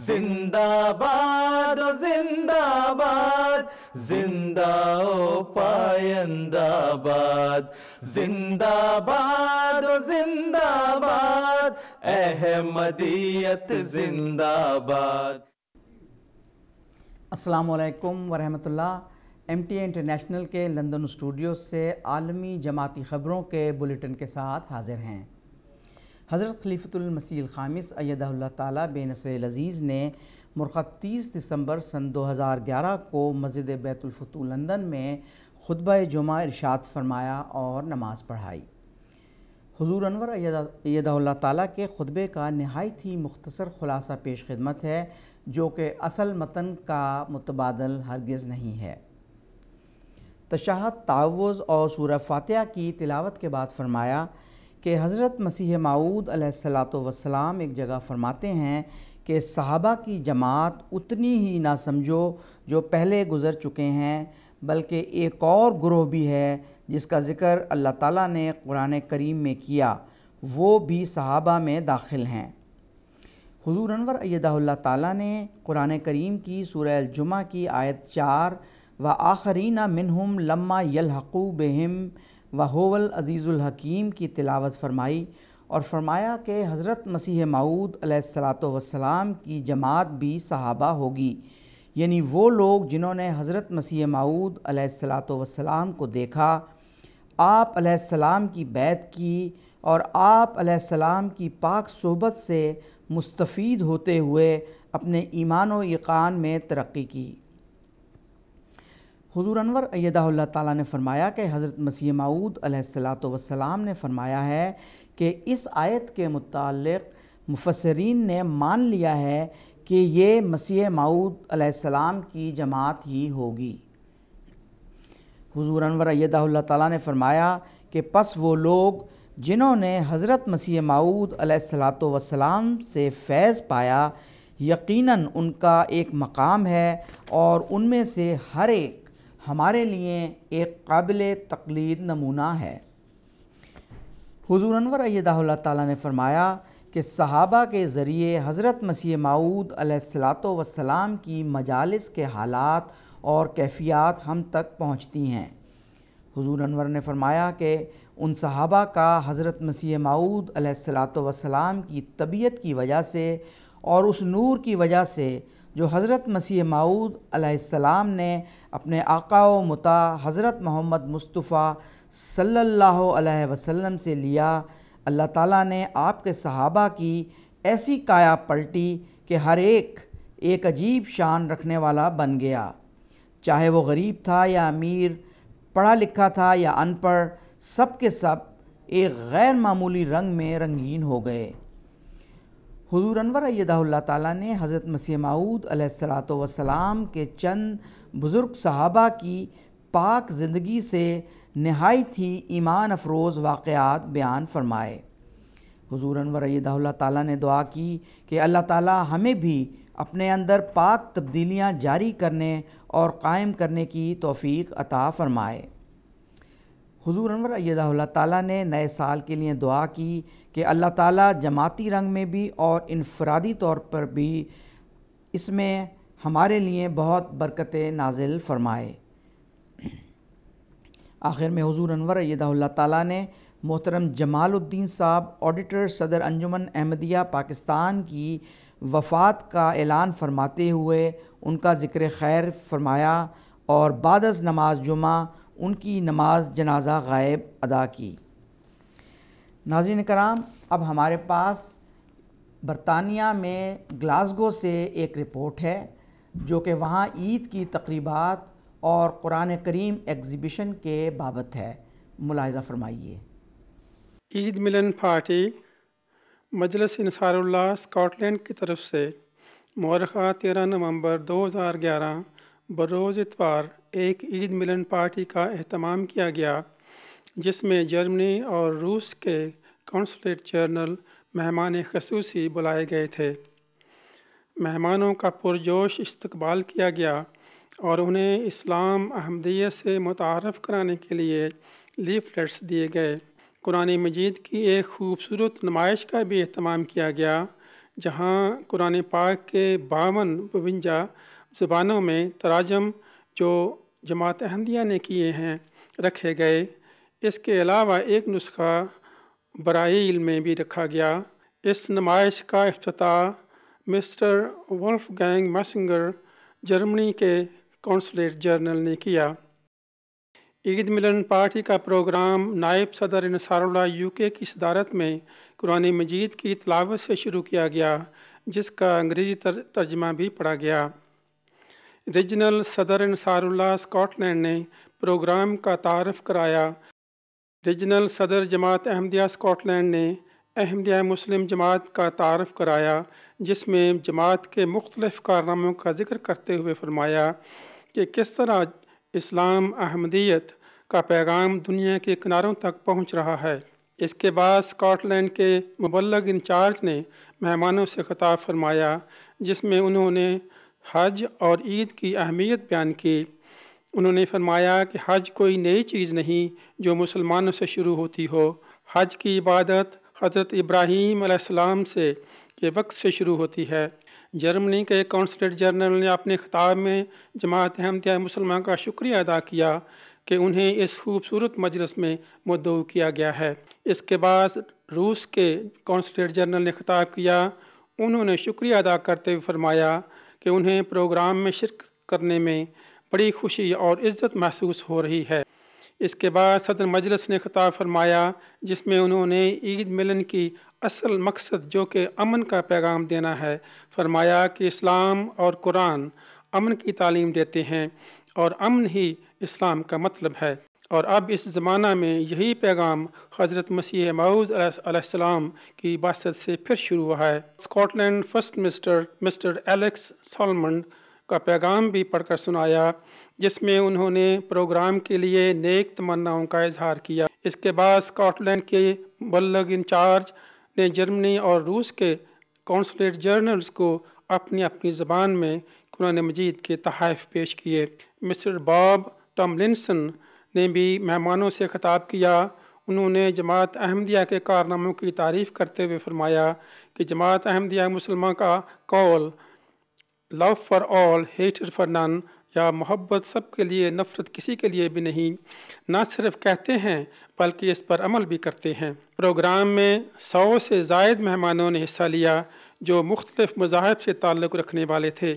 जिंदाबाद जिंदाबाद जिंदा ओ पायंदाबाद जिंदाबाद जिंदाबाद अहमदियत जिंदाबाद अस्सलाम असलकम वरहमतुल्ला एम टी इंटरनेशनल के लंदन स्टूडियो से आलमी जमाती ख़बरों के बुलेटिन के साथ हाजिर हैं हज़रत खलीफतुलमसील खामिस अयदा ताली बेनसर अज़ीज़ ने मुर्खा तीस दिसंबर सन 2011 को मस्जिद बैतुलफ़तू लंदन में खुतब जुमा इरशाद फरमाया और नमाज़ पढ़ाई हजूर अनवर यदा ताला के खुतबे का नहायत ही मुख्तसर ख़ुलासा पेश खिदमत है जो कि असल मतन का मुतबादल हरगज़ नहीं है तशाहत तावज़ और सूर फ़ातह की तिलावत के बाद फरमाया कि हज़रत मसीह माऊद वसलाम एक जगह फरमाते हैं कि सहाबा की जमात उतनी ही ना समझो जो पहले गुज़र चुके हैं बल्कि एक और ग्रोह भी है जिसका ज़िक्र अल्लाह ताला ने कुरान करीम में किया वो भी सहाबा में दाखिल हैं हजूर अनवर अयदा ताला ने कुरान करीम की सूरह जुमा की आयत चार व आखरीना मिनहुम लम्मा यलहकू बहम वाहोवल अज़ीज़ुल हकीम की तिलावत फरमाई और फरमाया कि हज़रत मसीह माऊद सलाम की जमात भी सहाबा होगी यानी वो लोग जिन्होंने हज़रत मसीह माऊद सलाम को देखा आप सलाम की बैत की और आप सलाम की पाक सोबत से मुस्तफ़ीद होते हुए अपने ईमान व यकान में तरक्की की हजूर अनवर अयदाल्ला ताला ने फरमाया कि हज़रत मसीह माऊद वसलाम ने फरमाया है कि इस आयत के मुतल मुफसरीन ने मान लिया है कि ये मसीह माऊद की जमात ही होगी हजूर अनवर अयदाल्ला ताला ने फरमाया कि पस वो लोग जिन्होंने हज़रत मसीह माऊद सलाम से फैज़ पाया यकीनन उनका एक मकाम है और उनमें से हर एक हमारे लिए एक काबिल तकलीद नमूना है हजूर अनवर अयदाल्ला ताली ने फरमाया कि सहाबा के ज़रिए हज़रत मसीह माऊद वसलाम की मजालस के हालात और कैफियत हम तक पहुँचती हैं हजूर अनवर ने फरमाया कि उन सहाबा का हज़रत मसीह माऊद वसलाम की तबीयत की वजह से और उस नूर की वजह से जो हज़रत मसीह माऊद अलैहिस्सलाम ने अपने आका मुता हज़रत मोहम्मद मुस्तफ़ा सल्लल्लाहु अलैहि वसल्लम से लिया अल्लाह ताला ने आपके सहाबा की ऐसी काया पलटी कि हर एक एक अजीब शान रखने वाला बन गया चाहे वो गरीब था या अमीर पढ़ा लिखा था या अनपढ़ सब के सब एक गैर मामूली रंग में रंगीन हो गए हजूर अनवर अयदाल्ला ताली ने हज़रत मसीह माऊद सलाम के चंद बुज़ुर्ग साहबा की पाक ज़िंदगी से नहायत ही ईमान अफरोज़ वाक़ात बयान फ़रमाए हजूर अनवर अयदाल्ला ताली ने दुआ की कि अल्लाह ताली हमें भी अपने अंदर पाक तब्दीलियाँ जारी करने और कायम करने की तोफ़ी अता फ़रमाए हुजूर अनवर अयदा ताला ने नए साल के लिए दुआ की कि अल्लाह ताला जमाती रंग में भी और इनफरादी तौर पर भी इसमें हमारे लिए बहुत बरकतें नाजिल फरमाए आखिर में हुजूर अनवर अयदा ताला ने मोहतरम जमालुद्दीन साहब ऑडिटर सदर अंजुमन अहमदिया पाकिस्तान की वफ़ात का ऐलान फरमाते हुए उनका ज़िक्र खैर फरमाया और बादस नमाज जुमा उनकी नमाज जनाजा गायब अदा की नाजिन कराम अब हमारे पास बरतानिया में ग्लासगो से एक रिपोर्ट है जो कि वहाँ ईद की तकरीबा और कुरान करीम एग्ज़िबिशन के बाबत है मुलायजा फरमाइए ईद मिलन पार्टी मजलस इंसारुल्लाह स्कॉटलैंड की तरफ से मौरखा तेरह नवंबर 2011 बरोज़ इतवार एक ईद मिलन पार्टी का अहतमाम किया गया जिसमें जर्मनी और रूस के कौंसलेट जनरल मेहमान खसूसी बुलाए गए थे मेहमानों का पुरजोश इस्तकबाल किया गया और उन्हें इस्लाम अहमदियत से मुतारफ़ कराने के लिए लीफलेट्स दिए गए कुरान मजीद की एक खूबसूरत नुमाइश का भी अहतमाम किया गया जहाँ कुरान पाक के बावन बवंजा ज़बानों में तराजम जो जमात अहमदिया ने किए हैं रखे गए इसके अलावा एक नुस्खा बराइल में भी रखा गया इस नुमाइश का अफ्ताह mister Wolfgang Messinger Germany के कौंसलेट जर्नल ने किया ईद मिलन पार्टी का प्रोग्राम नायब सदर यू यूके की सदारत में कुरान मजीद की तलावत से शुरू किया गया जिसका अंग्रेज़ी तर, तर्जमा भी पढ़ा गया रीजनल सदर नसारुल्ला स्कॉटलैंड ने प्रोग्राम का तारफ़ कराया रीजनल सदर जमात अहमदिया स्कॉटलैंड ने अहमदिया मुस्लिम जमात का तारफ़ कराया जिसमें जमात के मुख्तलिफ कारनामों का जिक्र करते हुए फरमाया कि किस तरह इस्लाम अहमदियत का पैगाम दुनिया के किनारों तक पहुँच रहा है इसके बाद स्कॉटलैंड के मुबलग इंचार्ज ने मेहमानों से खिताब फरमाया जिसमें उन्होंने हज और ईद की अहमियत बयान की उन्होंने फरमाया कि हज कोई नई चीज़ नहीं जो मुसलमानों से शुरू होती हो हज की इबादत हज़रत इब्राहीम अलैहिस्सलाम से के वक्त से शुरू होती है जर्मनी के कौंसलेट जनरल ने अपने खिताब में जमात अहमदिया मुसलमान का शुक्रिया अदा किया कि उन्हें इस खूबसूरत मजलस में मदऊ किया गया है इसके बाद रूस के कौंसलेट जनरल ने खिताब किया उन्होंने शुक्रिया अदा करते हुए फरमाया कि उन्हें प्रोग्राम में शिरकत करने में बड़ी खुशी और इज़्ज़त महसूस हो रही है इसके बाद सदर मजलस ने खिताब फरमाया जिसमें उन्होंने ईद मिलन की असल मकसद जो कि अमन का पैगाम देना है फरमाया कि इस्लाम और कुरान अमन की तालीम देते हैं और अमन ही इस्लाम का मतलब है और अब इस ज़माना में यही पैगाम हज़रत मसीह माऊज़म की बासत से फिर शुरू हुआ है Scotland first mister mister Alex Salmond का पैगाम भी पढ़कर सुनाया जिसमें उन्होंने प्रोग्राम के लिए नेक तमन्नाओं का इजहार किया इसके बाद स्कॉटलैंड के बल्लग इंचार्ज ने जर्मनी और रूस के कौंसलेट जर्नल्स को अपनी अपनी ज़बान में कुरान मजीद के तहफ़ पेश किए मिस्टर बॉब टॉमलिनसन ने भी मेहमानों से ख़ताब किया उन्होंने जमात अहमदिया के कारनामों की तारीफ़ करते हुए फरमाया कि जमात अहमदिया मुसलमान का कौल love for all hatred for none या मोहब्बत सब के लिए नफ़रत किसी के लिए भी नहीं ना सिर्फ कहते हैं बल्कि इस पर अमल भी करते हैं प्रोग्राम में सौ से जायद मेहमानों ने हिस्सा लिया जो मुख्तलिफ़ मजाहब से ताल्लुक़ रखने वाले थे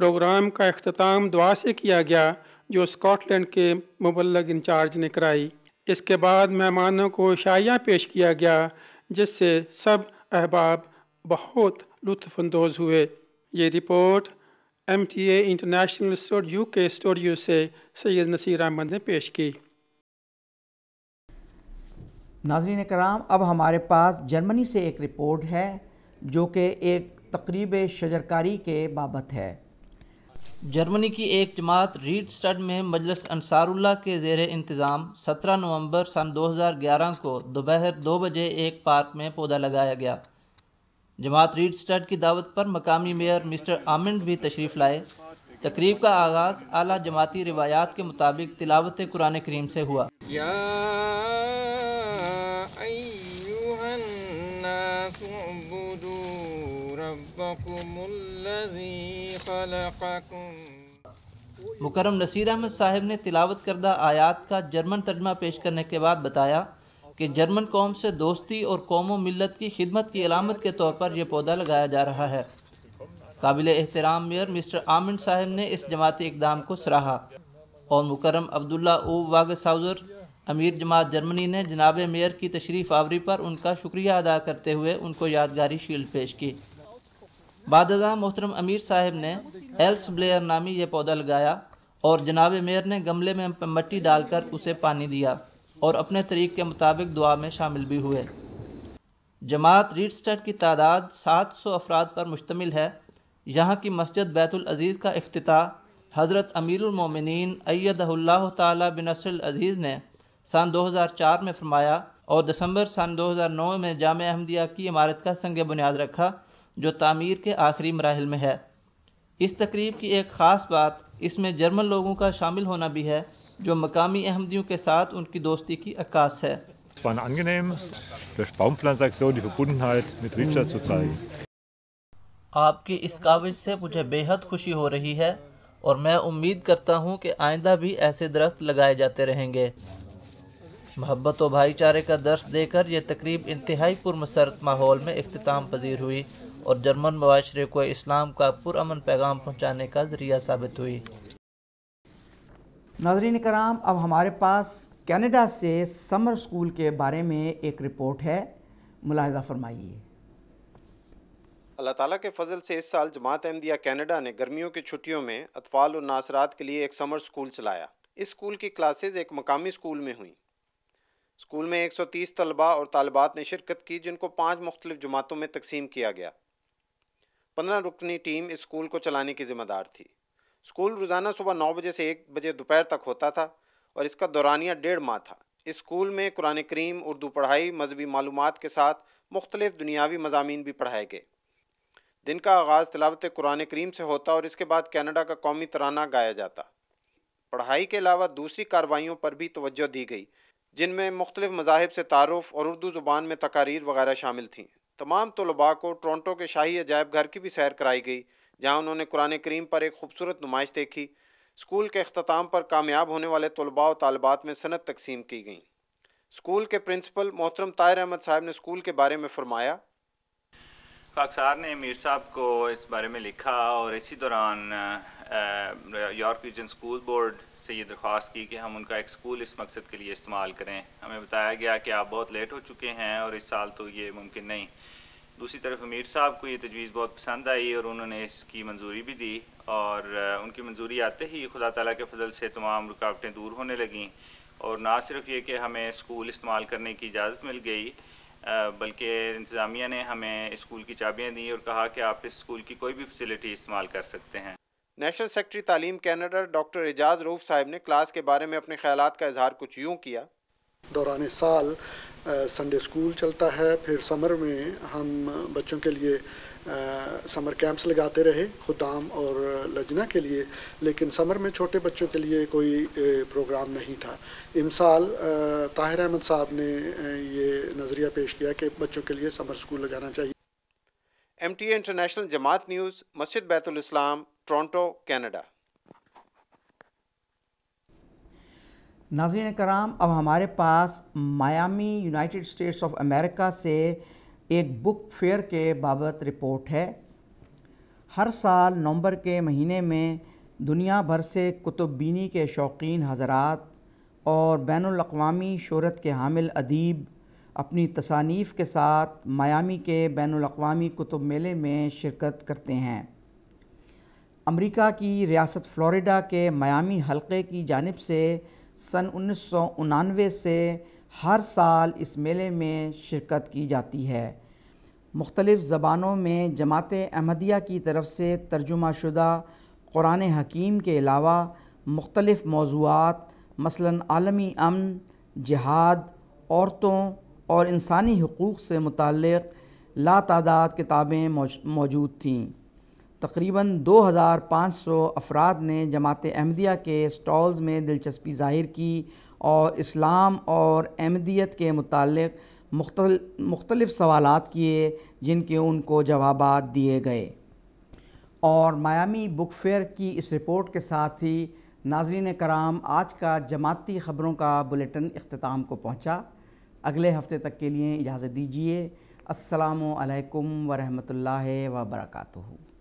प्रोग्राम का अख्ताम दुआ से किया गया जो स्कॉटलैंड के मुबलग इंचार्ज ने कराई इसके बाद मेहमानों को शाइयाँ पेश किया गया जिससे सब अहबाब बहुत लुत्फानंदोज हुए ये report M T A international studio के स्टूडियो से सैयद नसीर अहमद ने पेश की नाजरीन कराम अब हमारे पास जर्मनी से एक रिपोर्ट है जो कि एक तकरीब शजरकारी के बाबत है जर्मनी की एक जमात रीड स्टड में मजलस अंसारुल्ला के जेर इंतज़ाम 17 नवंबर सन 2011 को दोपहर दो बजे एक पार्क में पौधा लगाया गया जमात रीड स्टड की दावत पर मकामी मेयर मिस्टर आमिंड भी तशरीफ़ लाए तकरीब का आगाज़ आला जमाती रिवायात के मुताबिक तिलावत कुरान करीम से हुआ मुकरम नसीर अहमद साहब ने तिलावत करदा आयात का जर्मन तर्जमा पेश करने के बाद बताया कि जर्मन कौम से दोस्ती और कौम मिलत की खिदमत की अलामत के तौर पर यह पौधा लगाया जा रहा है काबिल एहतराम मेयर मिस्टर आमिन साहिब ने इस जमाती इकदाम को सराहा और मुकरम अब्दुल्ला ओ वाग साउजर अमीर जमात जर्मनी ने जनाब मेयर की तशरीफ़ आवरी पर उनका शुक्रिया अदा करते हुए उनको यादगारी शील्ड पेश की बादजा मोहतरम अमीर साहब ने एल्स ब्लेयर नामी यह पौधा लगाया और जनाब मेयर ने गमले में मट्टी डालकर उसे पानी दिया और अपने तरीक़ के मुताबिक दुआ में शामिल भी हुए जमात रीडस्टड की तादाद 700 सौ अफराद पर मुश्तमिल है यहाँ की मस्जिद बैतुल अज़ीज़ का अफ्ताह हज़रत अमीरमिन अयदल्ला तिनसल अज़ीज़ ने सन 2004 में फरमाया और दिसंबर सन 2009 में जाम अहमदिया की इमारत का संग बुनियाद रखा जो तामीर के आखिरी मराहल में है इस तकरीब की एक ख़ास बात इसमें जर्मन लोगों का शामिल होना भी है जो मकामी अहमदियों के साथ उनकी दोस्ती की अक्स है आपकी इस काविज से मुझे बेहद खुशी हो रही है और मैं उम्मीद करता हूँ कि आइंदा भी ऐसे दरख्त लगाए जाते रहेंगे मोहब्बत व भाईचारे का दर्श देकर यह तकरीब इंतहाई पुरमसरत माहौल में अख्ताम पजीर हुई और जर्मन माशरे को इस्लाम का पुरान पैगाम पहुँचाने का ज़रिया साबित हुई नाजरीन कराम अब हमारे पास कैनेडा से समर स्कूल के बारे में एक रिपोर्ट है मुलाजा फरमाइए अल्लाह ताला के फजल से इस साल जमात अहमदिया कैनेडा ने गर्मियों की छुट्टियों में अतफाल और नासरात के लिए एक समर स्कूल चलाया इस स्कूल की क्लासेज एक मकामी स्कूल में हुई स्कूल में 130 तलबा और तालबात ने शिरकत की जिनको पाँच मुख्तलिफ जमातों में तकसीम किया गया पंद्रह रुकनी टीम इस स्कूल को चलाने की जिम्मेदार थी स्कूल रोज़ाना सुबह नौ बजे से एक बजे दोपहर तक होता था और इसका दौरानिया डेढ़ माह था इस स्कूल में कुरान करीम उर्दू पढ़ाई मजहबी मालूम के साथ मुख्तलिफ दुनियावी मजामी भी पढ़ाए गए दिन का आगाज़ तलावत कुरान करीम से होता और इसके बाद कैनेडा का कौमी तराना गाया जाता पढ़ाई के अलावा दूसरी कार्रवाइयों पर भी तोज्जो दी गई जिनमें मुख्तलिफ मजाहब से तारफ़ और उर्दू ज़ुबान में तकारीर वगैरह शामिल थीं तमाम तलबा को टोरटो के शाही अजायब घर की भी सैर कराई गई जहाँ उन्होंने कुरान करीम पर एक खूबसूरत नुमाइश देखी स्कूल के अख्ताम पर कामयाब होने वाले तलबा और तलबात में सनत तकसीम की गई स्कूल के प्रिंसिपल मोहतरम तायर अहमद साहब ने स्कूल के बारे में फरमाया खाकसार ने मीर साहब को इस बारे में लिखा और इसी दौरान यॉर्क रीजन स्कूल बोर्ड से ये दरख्वास्त की कि हम उनका एक स्कूल इस मकसद के लिए इस्तेमाल करें हमें बताया गया कि आप बहुत लेट हो चुके हैं और इस साल तो ये मुमकिन नहीं दूसरी तरफ अमीर साहब को ये तजवीज़ बहुत पसंद आई और उन्होंने इसकी मंजूरी भी दी और उनकी मंजूरी आते ही खुदा तला के फजल से तमाम रुकावटें दूर होने लगें और ना सिर्फ ये कि हमें स्कूल इस्तेमाल करने की इजाज़त मिल गई बल्कि इंतज़ामिया ने हमें स्कूल की चाबियाँ दी और कहा कि आप इस स्कूल की कोई भी फैसिलिटी इस्तेमाल कर सकते हैं नेशनल सेक्रेटरी तालीम कैनेडा डॉक्टर एजाज रूफ साहब ने क्लास के बारे में अपने ख्याल का इजहार कुछ यूँ किया दौरान साल संडे स्कूल चलता है फिर समर में हम बच्चों के लिए समर कैंप्स लगाते रहे खुदाम और लजना के लिए लेकिन समर में छोटे बच्चों के लिए कोई प्रोग्राम नहीं था इमसाल ताहिर अहमद साहब ने ये नज़रिया पेश किया कि बच्चों के लिए समर स्कूल लगाना चाहिए एम टी इंटरनेशनल जमात न्यूज़ मस्जिद बैतुल इस्लाम टोरंटो कनाडा नाजरन कराम अब हमारे पास Miami United States of America से एक बुक फेयर के बाबत रिपोर्ट है हर साल नवंबर के महीने में दुनिया भर से कुतुबीनी के शौकीन हजरात और बैन अवी शहरत के हामिल अदीब अपनी तसानीफ़ के साथ मायामी के बैन अवी कुतुब मेले में शिरकत करते हैं अमेरिका की रियासत फ्लोरिडा के मायामी हलक़े की जानब से सन उन्नीस से हर साल इस मेले में शिरकत की जाती है मुख्तलिफ़ ज़बानों में जमात अहमदिया की तरफ से तर्जुमा शुदा क़ुरान हकीम के अलावा मुख्तलिफ़ मौजूद मसला आलमी अमन जहाद औरतों और इंसानी हकूक़ से मुतक़ लातादाद किताबें मौजूद थीं तकरीबन 2500 अफराद ने जमात अहमदिया के स्टॉल्स में दिलचस्पी जाहिर की और इस्लाम और अहमदियत के मुतालिक मुख्तलिफ़ सवाल किए जिनके उनको जवाब दिए गए और मायामी बुक फेयर की इस रिपोर्ट के साथ ही नाजरीन कराम आज का जमाती ख़बरों का बुलेटिन अख्ताम को पहुँचा अगले हफ़्ते तक के लिए इजाज़त दीजिए असलकम वरहमल वर्का